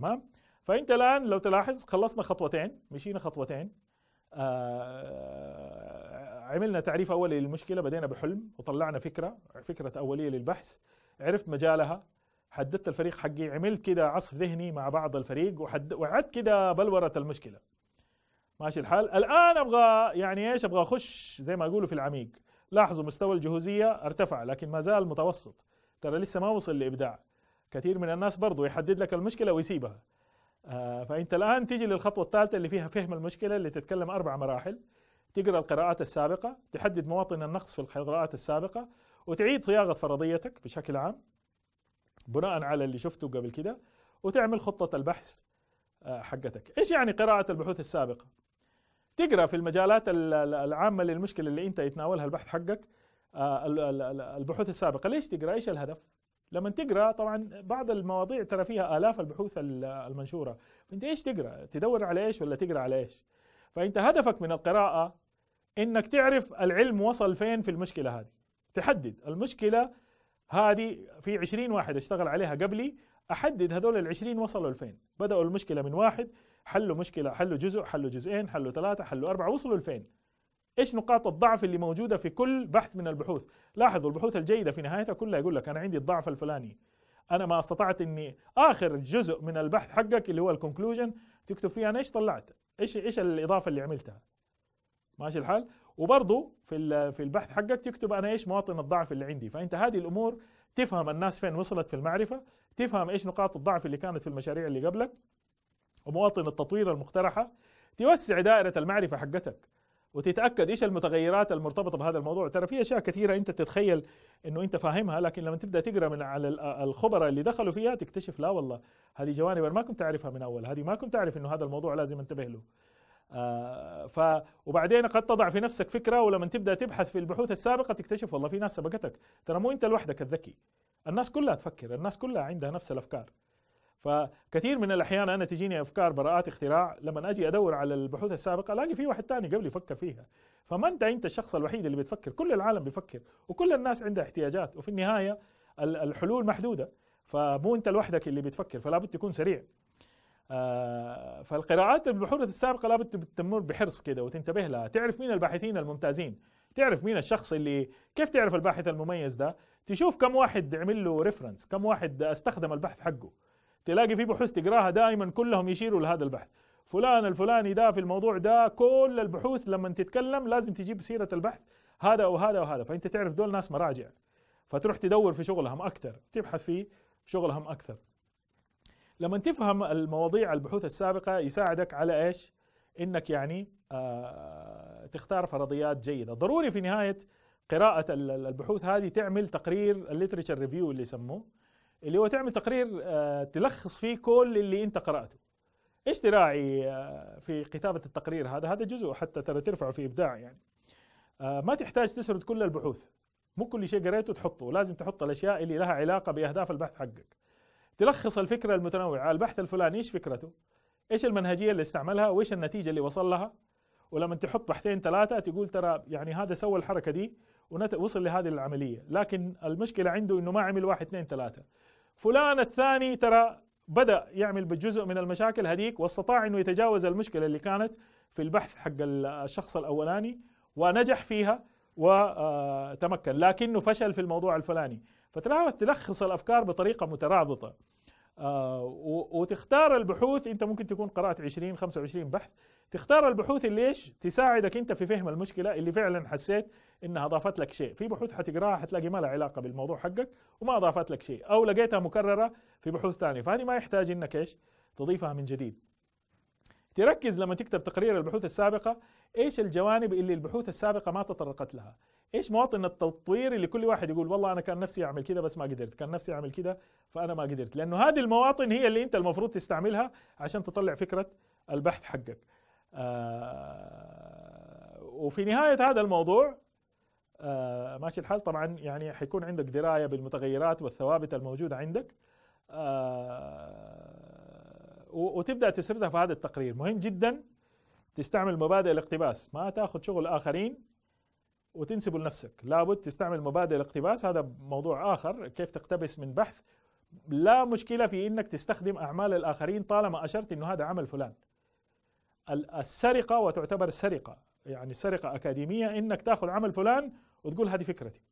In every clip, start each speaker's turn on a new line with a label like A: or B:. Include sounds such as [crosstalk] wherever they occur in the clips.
A: تمام فانت الان لو تلاحظ خلصنا خطوتين مشينا خطوتين آه عملنا تعريف اولي للمشكله بدينا بحلم وطلعنا فكره فكره اوليه للبحث عرفت مجالها حددت الفريق حقي عملت كده عصف ذهني مع بعض الفريق وحد وعدت كده بلوره المشكله ماشي الحال الان ابغى يعني ايش ابغى اخش زي ما يقولوا في العميق لاحظوا مستوى الجهوزيه ارتفع لكن ما زال متوسط ترى لسه ما وصل لابداع كثير من الناس برضه يحدد لك المشكله ويسيبها آه، فانت الان تيجي للخطوه الثالثه اللي فيها فهم المشكله اللي تتكلم اربع مراحل تقرا القراءات السابقه تحدد مواطن النقص في القراءات السابقه وتعيد صياغه فرضيتك بشكل عام بناء على اللي شفته قبل كده وتعمل خطه البحث آه، حقتك ايش يعني قراءه البحوث السابقه تقرا في المجالات العامه للمشكله اللي انت يتناولها البحث حقك آه، البحوث السابقه ليش تقرا ايش الهدف لما تقرا طبعا بعض المواضيع ترى فيها الاف البحوث المنشوره فانت ايش تقرا تدور على ايش ولا تقرا على ايش فانت هدفك من القراءه انك تعرف العلم وصل فين في المشكله هذه تحدد المشكله هذه في 20 واحد اشتغل عليها قبلي احدد هذول ال 20 وصلوا لفين بداوا المشكله من واحد حلوا مشكله حلوا جزء حلوا جزئين حلوا ثلاثه حلوا اربعه وصلوا لفين ايش نقاط الضعف اللي موجوده في كل بحث من البحوث لاحظوا البحوث الجيده في نهايتها كلها يقول لك انا عندي الضعف الفلاني انا ما استطعت اني اخر جزء من البحث حقك اللي هو الكونكلوجن تكتب فيه انا ايش طلعت ايش ايش الاضافه اللي عملتها ماشي الحال وبرضه في في البحث حقك تكتب انا ايش مواطن الضعف اللي عندي فانت هذه الامور تفهم الناس فين وصلت في المعرفه تفهم ايش نقاط الضعف اللي كانت في المشاريع اللي قبلك ومواطن التطوير المقترحه توسع دائره المعرفه حقتك وتتاكد ايش المتغيرات المرتبطه بهذا الموضوع ترى في اشياء كثيره انت تتخيل انه انت فاهمها لكن لما تبدا تقرا من على الخبراء اللي دخلوا فيها تكتشف لا والله هذه جوانب انا ما كنت اعرفها من اول هذه ما كنت اعرف انه هذا الموضوع لازم انتبه له آه ف وبعدين قد تضع في نفسك فكره ولما تبدا تبحث في البحوث السابقه تكتشف والله في ناس سبقتك ترى مو انت لوحدك الذكي الناس كلها تفكر الناس كلها عندها نفس الافكار فكثير من الاحيان انا تجيني افكار براءات اختراع لما اجي ادور على البحوث السابقه الاقي في واحد ثاني قبلي يفكر فيها فما انت انت الشخص الوحيد اللي بتفكر كل العالم بيفكر وكل الناس عندها احتياجات وفي النهايه الحلول محدوده فمو انت لوحدك اللي بتفكر فلا بد تكون سريع آه، فالقراءات البحوث السابقه لا بد تمر بحرص كده وتنتبه لها تعرف مين الباحثين الممتازين تعرف مين الشخص اللي كيف تعرف الباحث المميز ده تشوف كم واحد عمل له ريفرنس كم واحد استخدم البحث حقه تلاقي في بحوث تقراها دائما كلهم يشيروا لهذا البحث فلان الفلاني ده في الموضوع ده كل البحوث لما تتكلم لازم تجيب سيرة البحث هذا وهذا وهذا فأنت تعرف دول ناس مراجع فتروح تدور في شغلهم أكثر تبحث في شغلهم أكثر لما تفهم المواضيع البحوث السابقة يساعدك على إيش إنك يعني آه تختار فرضيات جيدة ضروري في نهاية قراءة البحوث هذه تعمل تقرير الليترشر ريفيو اللي يسموه اللي هو تعمل تقرير آه، تلخص فيه كل اللي انت قراته ايش دراعي آه، في كتابه التقرير هذا هذا جزء حتى ترى ترفعه في ابداع يعني آه، ما تحتاج تسرد كل البحوث مو كل شيء قريته تحطه لازم تحط الاشياء اللي لها علاقه باهداف البحث حقك تلخص الفكره المتنوعه البحث الفلاني ايش فكرته ايش المنهجيه اللي استعملها وايش النتيجه اللي وصل لها ولما تحط بحثين ثلاثه تقول ترى يعني هذا سوى الحركه دي ووصل لهذه العملية لكن المشكلة عنده أنه ما عمل واحد اثنين ثلاثة فلان الثاني ترى بدأ يعمل بجزء من المشاكل هذيك واستطاع أنه يتجاوز المشكلة اللي كانت في البحث حق الشخص الأولاني ونجح فيها وتمكن آه، لكنه فشل في الموضوع الفلاني فتلاحظ تلخص الأفكار بطريقة مترابطة آه، وتختار البحوث انت ممكن تكون قرات 20 25 بحث تختار البحوث اللي ايش تساعدك انت في فهم المشكله اللي فعلا حسيت انها اضافت لك شيء في بحوث حتقراها حتلاقي ما لها علاقه بالموضوع حقك وما اضافت لك شيء او لقيتها مكرره في بحوث ثانيه فهذه ما يحتاج انك ايش تضيفها من جديد تركز لما تكتب تقرير البحوث السابقه ايش الجوانب اللي البحوث السابقه ما تطرقت لها ايش مواطن التطوير اللي كل واحد يقول والله انا كان نفسي اعمل كده بس ما قدرت كان نفسي اعمل كده فانا ما قدرت لانه هذه المواطن هي اللي انت المفروض تستعملها عشان تطلع فكره البحث حقك آه وفي نهايه هذا الموضوع آه ماشي الحال طبعا يعني حيكون عندك درايه بالمتغيرات والثوابت الموجوده عندك آه وتبدا تسردها في هذا التقرير مهم جدا تستعمل مبادئ الاقتباس ما تاخذ شغل اخرين وتنسبه لنفسك لابد تستعمل مبادئ الاقتباس هذا موضوع آخر كيف تقتبس من بحث لا مشكلة في أنك تستخدم أعمال الآخرين طالما أشرت أنه هذا عمل فلان السرقة وتعتبر سرقة يعني سرقة أكاديمية أنك تأخذ عمل فلان وتقول هذه فكرتي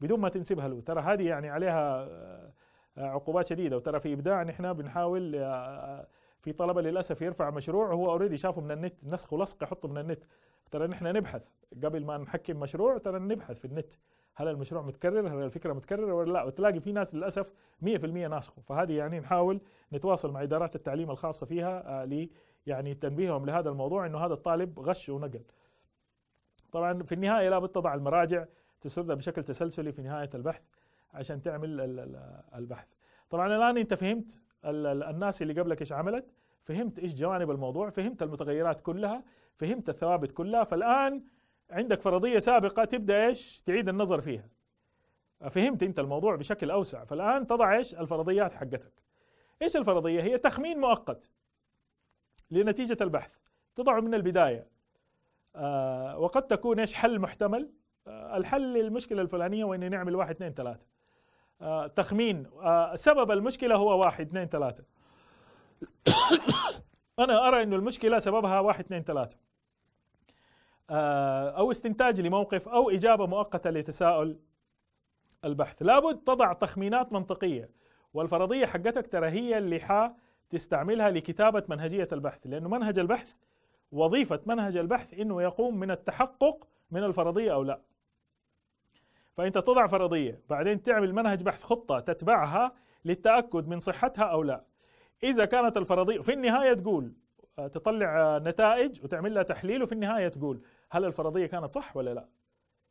A: بدون ما تنسبها له ترى هذه يعني عليها آه، عقوبات شديدة وترى في إبداع نحن بنحاول آه، آه، في طلبة للأسف يرفع مشروع هو أوريدي شافه من النت نسخه لصق يحطه من النت ترى نحن نبحث قبل ما نحكم مشروع ترى نبحث في النت هل المشروع متكرر هل الفكره متكرره ولا لا وتلاقي في ناس للاسف 100% ناسخه فهذه يعني نحاول نتواصل مع ادارات التعليم الخاصه فيها آه، ل يعني تنبيههم لهذا الموضوع انه هذا الطالب غش ونقل طبعا في النهايه لابد تضع المراجع تسردها بشكل تسلسلي في نهايه البحث عشان تعمل البحث طبعا الان انت فهمت الناس اللي قبلك ايش عملت فهمت ايش جوانب الموضوع فهمت المتغيرات كلها فهمت الثوابت كلها فالآن عندك فرضية سابقة تبدأ إيش تعيد النظر فيها فهمت أنت الموضوع بشكل أوسع فالآن تضع إيش الفرضيات حقتك إيش الفرضية هي تخمين مؤقت لنتيجة البحث تضعه من البداية آه وقد تكون إيش حل محتمل آه الحل للمشكلة الفلانية واني نعمل واحد اثنين ثلاثة آه تخمين آه سبب المشكلة هو واحد اثنين ثلاثة [coughs] أنا أرى أن المشكلة سببها واحد اثنين ثلاثة آه، أو استنتاج لموقف أو إجابة مؤقتة لتساؤل البحث لابد تضع تخمينات منطقية والفرضية حقتك ترى هي اللي تستعملها لكتابة منهجية البحث لأنه منهج البحث وظيفة منهج البحث أنه يقوم من التحقق من الفرضية أو لا فأنت تضع فرضية بعدين تعمل منهج بحث خطة تتبعها للتأكد من صحتها أو لا إذا كانت الفرضية في النهاية تقول آه، تطلع آه، نتائج وتعمل لها تحليل وفي النهايه تقول هل الفرضيه كانت صح ولا لا؟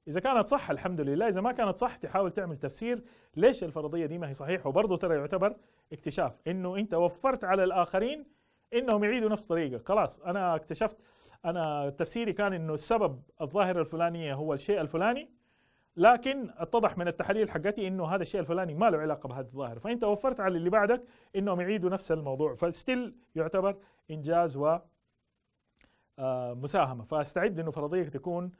A: اذا كانت صح الحمد لله، اذا ما كانت صح تحاول تعمل تفسير ليش الفرضيه دي ما هي صحيحه وبرضه ترى يعتبر اكتشاف انه انت وفرت على الاخرين انهم يعيدوا نفس طريقه، خلاص انا اكتشفت انا تفسيري كان انه السبب الظاهره الفلانيه هو الشيء الفلاني لكن اتضح من التحاليل حقتي انه هذا الشيء الفلاني ما له علاقه بهذا الظاهر فانت وفرت على اللي بعدك انهم يعيدوا نفس الموضوع فستيل يعتبر انجاز و آه، مساهمه فاستعد انه فرضيتك تكون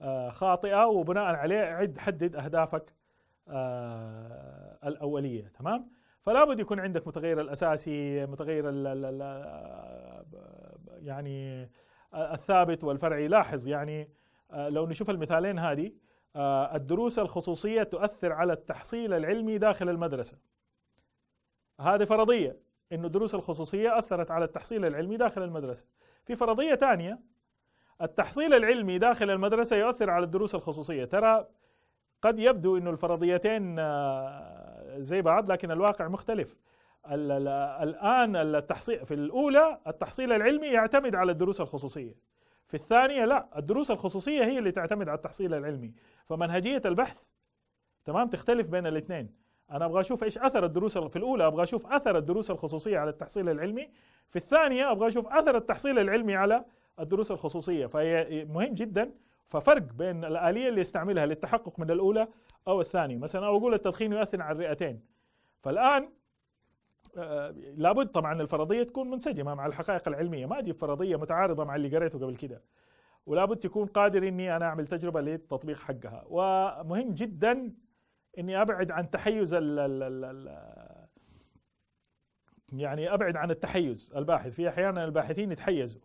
A: آه، خاطئه وبناء عليه عد حدد اهدافك آه، الاوليه تمام فلا بد يكون عندك متغير الاساسي متغير الـ الـ يعني الثابت والفرعي لاحظ يعني لو نشوف المثالين هذه آه، الدروس الخصوصيه تؤثر على التحصيل العلمي داخل المدرسه. هذه فرضيه انه الدروس الخصوصيه اثرت على التحصيل العلمي داخل المدرسه. في فرضيه ثانيه التحصيل العلمي داخل المدرسه يؤثر على الدروس الخصوصيه، ترى قد يبدو انه الفرضيتين آه، زي بعض لكن الواقع مختلف. الان التحصيل في الاولى التحصيل العلمي يعتمد على الدروس الخصوصيه. في الثانية لا الدروس الخصوصية هي اللي تعتمد على التحصيل العلمي فمنهجية البحث تمام تختلف بين الاثنين أنا أبغى أشوف إيش أثر الدروس في الأولى أبغى أشوف أثر الدروس الخصوصية على التحصيل العلمي في الثانية أبغى أشوف أثر التحصيل العلمي على الدروس الخصوصية فهي مهم جدا ففرق بين الآلية اللي يستعملها للتحقق من الأولى أو الثانية مثلا أقول التدخين يؤثر على الرئتين فالآن آه، لابد طبعا الفرضيه تكون منسجمه مع الحقائق العلميه ما اجيب فرضيه متعارضه مع اللي قريته قبل كده ولابد تكون قادر اني انا اعمل تجربه للتطبيق حقها ومهم جدا اني ابعد عن تحيز ال ال ال يعني ابعد عن التحيز الباحث في احيانا الباحثين يتحيزوا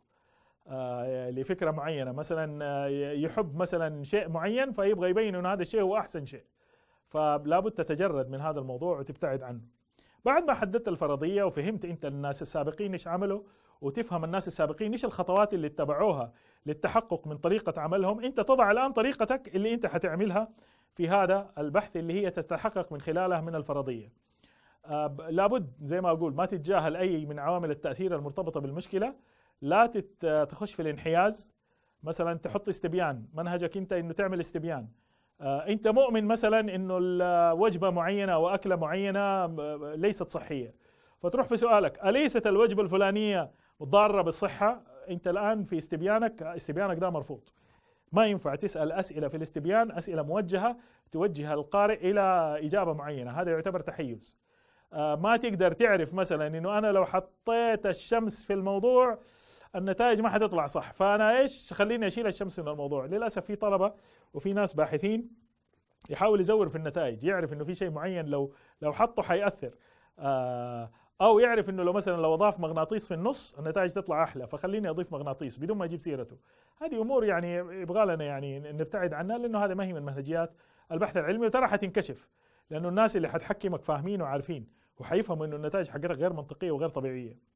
A: آه، لفكره معينه مثلا آه، يحب مثلا شيء معين فيبغى يبين انه هذا الشيء هو احسن شيء فلا بد تتجرد من هذا الموضوع وتبتعد عنه بعد ما حددت الفرضيه وفهمت انت الناس السابقين ايش عملوا وتفهم الناس السابقين ايش الخطوات اللي اتبعوها للتحقق من طريقه عملهم انت تضع الان طريقتك اللي انت حتعملها في هذا البحث اللي هي تتحقق من خلالها من الفرضيه آه لابد زي ما اقول ما تتجاهل اي من عوامل التاثير المرتبطه بالمشكله لا تخش في الانحياز مثلا تحط استبيان منهجك انت انه تعمل استبيان آه، انت مؤمن مثلا انه الوجبه معينه او اكله معينه ليست صحيه فتروح في سؤالك اليست الوجبه الفلانيه ضاره بالصحه انت الان في استبيانك استبيانك ده مرفوض ما ينفع تسال اسئله في الاستبيان اسئله موجهه توجه القارئ الى اجابه معينه هذا يعتبر تحيز آه، ما تقدر تعرف مثلا انه انا لو حطيت الشمس في الموضوع النتائج ما حتطلع صح فانا ايش خليني اشيل الشمس من الموضوع للاسف في طلبه وفي ناس باحثين يحاول يزور في النتائج يعرف انه في شيء معين لو لو حطه حيأثر آه، او يعرف انه لو مثلا لو اضاف مغناطيس في النص النتائج تطلع احلى فخليني اضيف مغناطيس بدون ما اجيب سيرته هذه امور يعني يبغى لنا يعني نبتعد عنها لانه هذا ما هي من منهجيات البحث العلمي وترى حتنكشف لانه الناس اللي حتحكمك فاهمين وعارفين وحيفهموا انه النتائج حقتك غير منطقيه وغير طبيعيه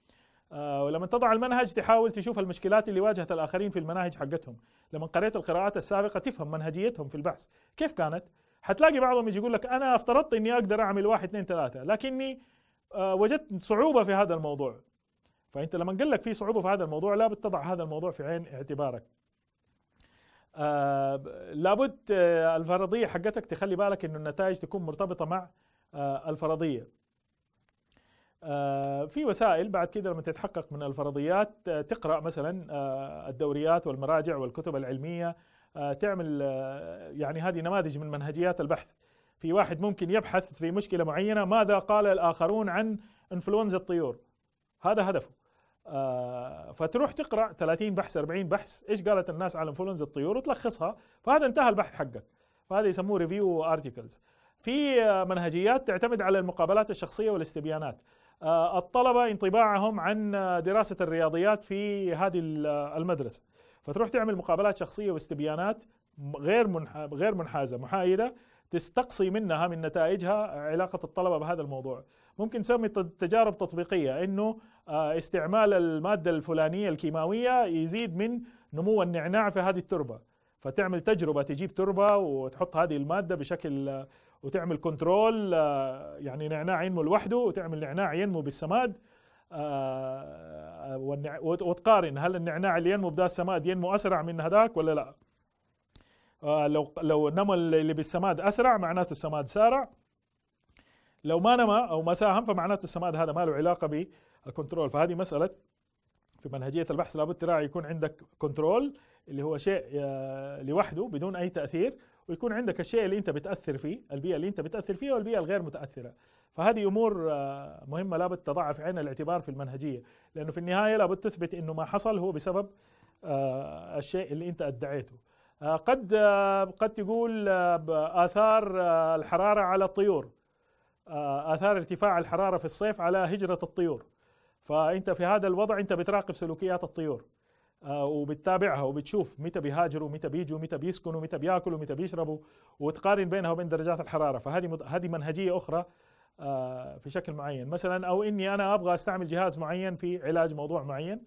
A: آه، ولما تضع المنهج تحاول تشوف المشكلات اللي واجهت الاخرين في المناهج حقتهم لما قريت القراءات السابقه تفهم منهجيتهم في البحث كيف كانت حتلاقي بعضهم يجي يقول لك انا افترضت اني اقدر اعمل واحد اثنين ثلاثه لكني آه، وجدت صعوبه في هذا الموضوع فانت لما قال لك في صعوبه في هذا الموضوع لابد تضع هذا الموضوع في عين اعتبارك آه، لابد الفرضيه حقتك تخلي بالك انه النتائج تكون مرتبطه مع الفرضيه آه، في وسائل بعد كده لما تتحقق من الفرضيات آه، تقرا مثلا آه، الدوريات والمراجع والكتب العلميه تعمل يعني هذه نماذج من منهجيات البحث في واحد ممكن يبحث في مشكله معينه ماذا قال الاخرون عن انفلونزا الطيور هذا هدفه فتروح تقرا 30 بحث 40 بحث ايش قالت الناس عن انفلونزا الطيور وتلخصها فهذا انتهى البحث حقك فهذا يسموه ريفيو ارتكلز في منهجيات تعتمد على المقابلات الشخصيه والاستبيانات آه، الطلبه انطباعهم عن آه، دراسه الرياضيات في هذه آه، المدرسه فتروح تعمل مقابلات شخصيه واستبيانات غير غير منحازه محايده تستقصي منها من نتائجها علاقه الطلبه بهذا الموضوع ممكن نسمي تجارب تطبيقيه انه استعمال الماده الفلانيه الكيماويه يزيد من نمو النعناع في هذه التربه فتعمل تجربه تجيب تربه وتحط هذه الماده بشكل وتعمل كنترول آه، يعني نعناع ينمو لوحده وتعمل نعناع ينمو بالسماد آه، آه، وتقارن هل النعناع اللي ينمو بدا السماد ينمو اسرع من هذاك ولا لا لو لو نمى اللي بالسماد اسرع معناته السماد سارع لو ما نمى او ما ساهم فمعناته السماد هذا ما له علاقه بالكنترول فهذه مساله في منهجيه البحث لابد تراعي يكون عندك كنترول اللي هو شيء لوحده بدون اي تاثير ويكون عندك الشيء اللي انت بتاثر فيه البيئه اللي انت بتاثر فيها والبيئه الغير متاثره فهذه امور آه، مهمه لابد تضعها في عين الاعتبار في المنهجيه لانه في النهايه لابد تثبت انه ما حصل هو بسبب آه، الشيء اللي انت ادعيته آه، قد قد تقول اثار الحراره على الطيور اثار ارتفاع الحراره في الصيف على هجره الطيور فانت في هذا الوضع انت بتراقب سلوكيات الطيور آه، وبتتابعها وبتشوف متى بيهاجروا متى بيجوا متى بيسكنوا متى بياكلوا متى بيشربوا وتقارن بينها وبين درجات الحراره فهذه هذه منهجيه اخرى آه، في شكل معين مثلا او اني انا ابغى استعمل جهاز معين في علاج موضوع معين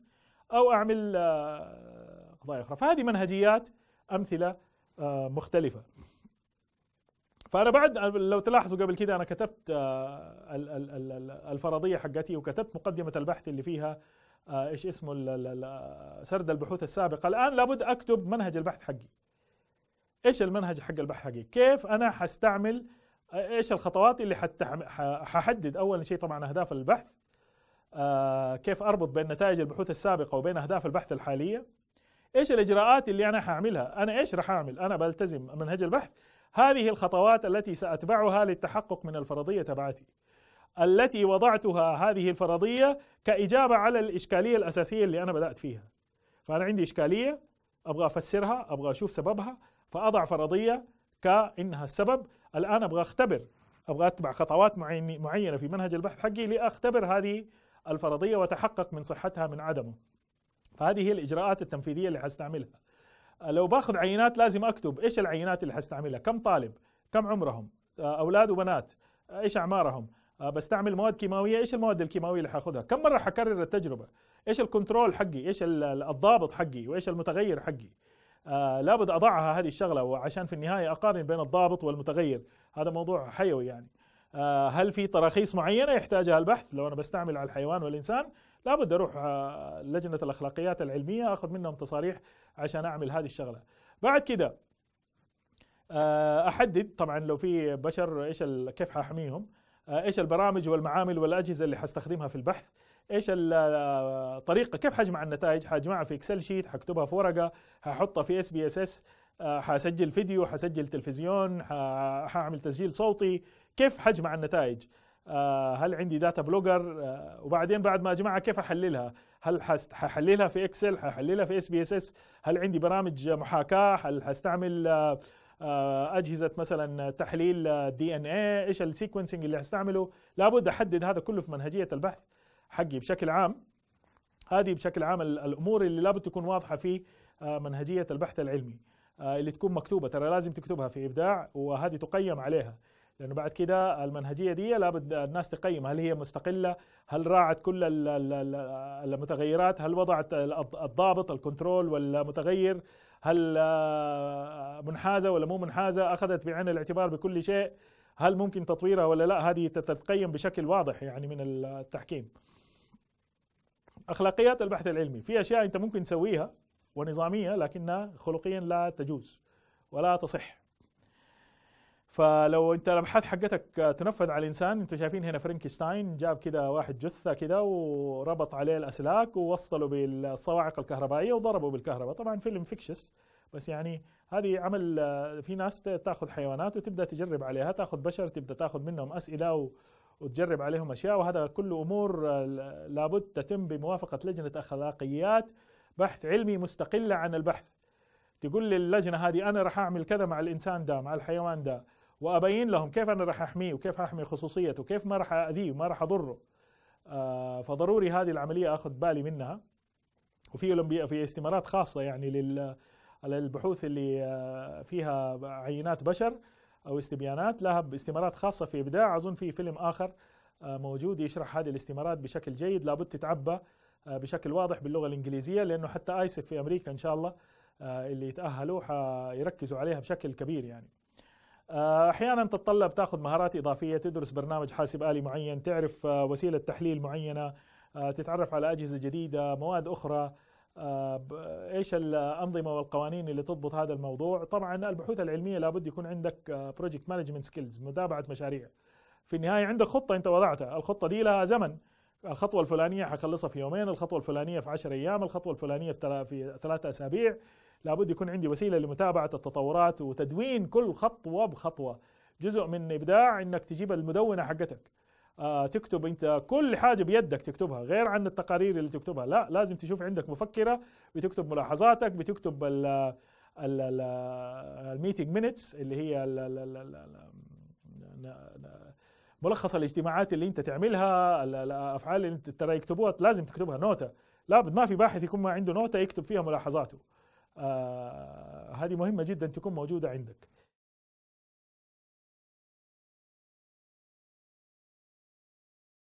A: او اعمل آه، قضايا اخرى فهذه منهجيات امثله مختلفه فانا بعد لو تلاحظوا قبل كده انا كتبت الفرضيه حقتي وكتبت مقدمه البحث اللي فيها آه، ايش اسمه سرد البحوث السابقه الان لابد اكتب منهج البحث حقي ايش المنهج حق البحث حقي كيف انا حستعمل آه، ايش الخطوات اللي ححدد اول شيء طبعا اهداف البحث آه كيف اربط بين نتائج البحوث السابقه وبين اهداف البحث الحاليه ايش الاجراءات اللي انا حاعملها انا ايش راح اعمل انا بلتزم منهج البحث هذه الخطوات التي ساتبعها للتحقق من الفرضيه تبعتي التي وضعتها هذه الفرضيه كاجابه على الاشكاليه الاساسيه اللي انا بدات فيها فانا عندي اشكاليه ابغى افسرها ابغى اشوف سببها فاضع فرضيه كانها السبب الان ابغى اختبر ابغى اتبع خطوات معينه في منهج البحث حقي لاختبر هذه الفرضيه واتحقق من صحتها من عدمه فهذه هي الاجراءات التنفيذيه اللي حستعملها لو باخذ عينات لازم اكتب ايش العينات اللي حستعملها كم طالب كم عمرهم اولاد وبنات ايش اعمارهم آه، بستعمل مواد كيماويه ايش المواد الكيماويه اللي حاخذها كم مره حكرر التجربه ايش الكنترول حقي ايش الضابط حقي وايش المتغير حقي آه لابد اضعها هذه الشغله وعشان في النهايه اقارن بين الضابط والمتغير هذا موضوع حيوي يعني آه هل في تراخيص معينه يحتاجها البحث لو انا بستعمل على الحيوان والانسان لابد اروح آه لجنه الاخلاقيات العلميه اخذ منهم تصاريح عشان اعمل هذه الشغله بعد كده آه احدد طبعا لو في بشر ايش كيف حاحميهم آه، ايش البرامج والمعامل والاجهزه اللي حستخدمها في البحث ايش الطريقه آه، كيف حجمع النتائج حجمعها في اكسل شيت حكتبها في ورقه ححطها في اس بي اس اس حسجل فيديو حسجل تلفزيون حاعمل تسجيل صوتي كيف حجمع النتائج آه، هل عندي داتا بلوجر وبعدين بعد ما اجمعها كيف احللها هل ححللها في اكسل ححللها في اس بي اس اس هل عندي برامج محاكاه هل حستعمل آه، اجهزه مثلا تحليل دي ان اي ايش السيكونسنج اللي هستعمله لابد احدد هذا كله في منهجيه البحث حقي بشكل عام هذه بشكل عام الامور اللي لابد تكون واضحه في آه، منهجيه البحث العلمي آه، اللي تكون مكتوبه ترى لازم تكتبها في ابداع وهذه تقيم عليها لانه بعد كده المنهجيه دي لابد الناس تقيم هل هي مستقله هل راعت كل المتغيرات هل وضعت الضابط الكنترول والمتغير هل آه، منحازه ولا مو منحازه اخذت بعين الاعتبار بكل شيء هل ممكن تطويرها ولا لا هذه تتقيم بشكل واضح يعني من التحكيم اخلاقيات البحث العلمي في اشياء انت ممكن تسويها ونظاميه لكنها خلقيا لا تجوز ولا تصح فلو انت الابحاث حقتك تنفذ على الانسان انتم شايفين هنا فرانكشتاين جاب كده واحد جثه كده وربط عليه الاسلاك ووصله بالصواعق الكهربائيه وضربه بالكهرباء طبعا فيلم فيكشس بس يعني هذه عمل في ناس تاخذ حيوانات وتبدا تجرب عليها تاخذ بشر تبدا تاخذ منهم اسئله وتجرب عليهم اشياء وهذا كله امور لابد تتم بموافقه لجنه اخلاقيات بحث علمي مستقله عن البحث تقول للجنه هذه انا راح اعمل كذا مع الانسان ده مع الحيوان ده وابين لهم كيف انا راح احميه وكيف احمي خصوصيته وكيف ما راح اذيه وما راح اضره آه فضروري هذه العمليه اخذ بالي منها وفي اولمبيا في استمارات خاصه يعني للبحوث اللي آه، فيها عينات بشر او استبيانات لها استمارات خاصه في ابداع اظن في فيلم اخر آه، موجود يشرح هذه الاستمارات بشكل جيد لابد تتعبى آه، بشكل واضح باللغه الانجليزيه لانه حتى ايسف في امريكا ان شاء الله اللي يتاهلوا حيركزوا عليها بشكل كبير يعني آه، احيانا تتطلب تاخذ مهارات اضافيه تدرس برنامج حاسب الي معين تعرف آه، وسيله تحليل معينه آه، تتعرف على اجهزه جديده مواد اخرى ايش الانظمه والقوانين اللي تضبط هذا الموضوع طبعا البحوث العلميه لابد يكون عندك بروجكت مانجمنت سكيلز متابعه مشاريع في النهايه عندك خطه انت وضعتها الخطه دي لها زمن الخطوه الفلانيه حخلصها في يومين الخطوه الفلانيه في 10 ايام الخطوه الفلانيه في ثلاثة اسابيع لابد يكون عندي وسيله لمتابعه التطورات وتدوين كل خطوه بخطوه جزء من ابداع انك تجيب المدونه حقتك آه تكتب انت كل حاجه بيدك تكتبها غير عن التقارير اللي تكتبها لا لازم تشوف عندك مفكره بتكتب ملاحظاتك بتكتب ال الميتنج مينتس اللي هي الـ الـ الـ الـ ملخص الاجتماعات اللي انت تعملها الافعال اللي انت ترى يكتبوها لازم تكتبها نوته لابد ما في باحث يكون ما عنده نوته يكتب فيها ملاحظاته آه، هذه مهمه جدا تكون موجوده عندك